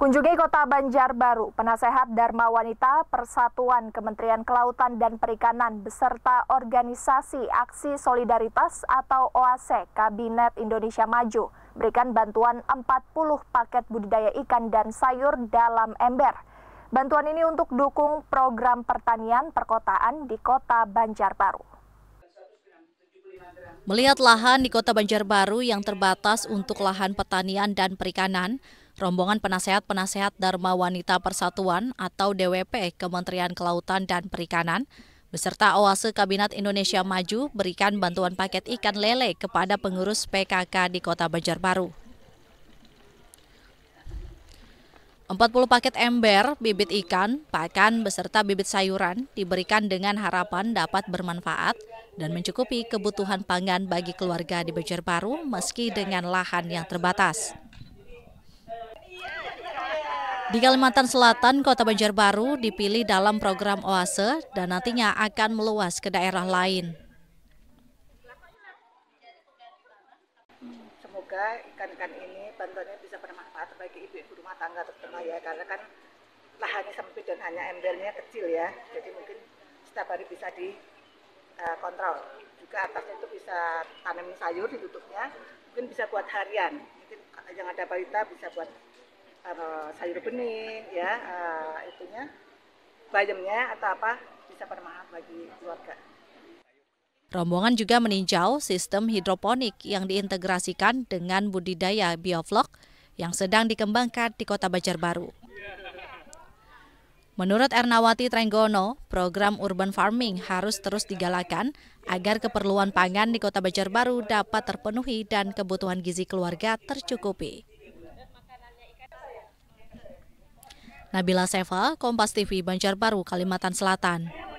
Kunjungi kota Banjarbaru, penasehat Dharma Wanita, Persatuan Kementerian Kelautan dan Perikanan beserta organisasi Aksi Solidaritas atau OASE Kabinet Indonesia Maju berikan bantuan 40 paket budidaya ikan dan sayur dalam ember. Bantuan ini untuk dukung program pertanian perkotaan di kota Banjarbaru. Melihat lahan di kota Banjarbaru yang terbatas untuk lahan pertanian dan perikanan, Rombongan penasehat-penasehat Dharma Wanita Persatuan atau DWP Kementerian Kelautan dan Perikanan beserta Oase Kabinet Indonesia Maju berikan bantuan paket ikan lele kepada pengurus PKK di Kota Banjarbaru. 40 paket ember, bibit ikan, pakan, beserta bibit sayuran diberikan dengan harapan dapat bermanfaat dan mencukupi kebutuhan pangan bagi keluarga di Banjarbaru meski dengan lahan yang terbatas. Di Kalimantan Selatan, Kota Banjarbaru dipilih dalam program OASE dan nantinya akan meluas ke daerah lain. Semoga ikan-ikan ini bantuannya bisa bermanfaat bagi ibu-ibu rumah tangga terutama ya, karena kan lahannya sempit dan hanya embernya kecil ya, jadi mungkin setiap hari bisa dikontrol. E, Juga atasnya itu bisa tanam sayur ditutupnya, mungkin bisa buat harian, mungkin yang ada balita bisa buat sayur bening ya uh, itunya bayamnya atau apa bisa bermanfaat bagi keluarga. Rombongan juga meninjau sistem hidroponik yang diintegrasikan dengan budidaya bioflok yang sedang dikembangkan di Kota Banjarbaru. Menurut Ernawati Trenggono, program urban farming harus terus digalakan agar keperluan pangan di Kota Banjarbaru dapat terpenuhi dan kebutuhan gizi keluarga tercukupi. Nabila Seva, Kompas TV, Banjarbaru, Kalimantan Selatan.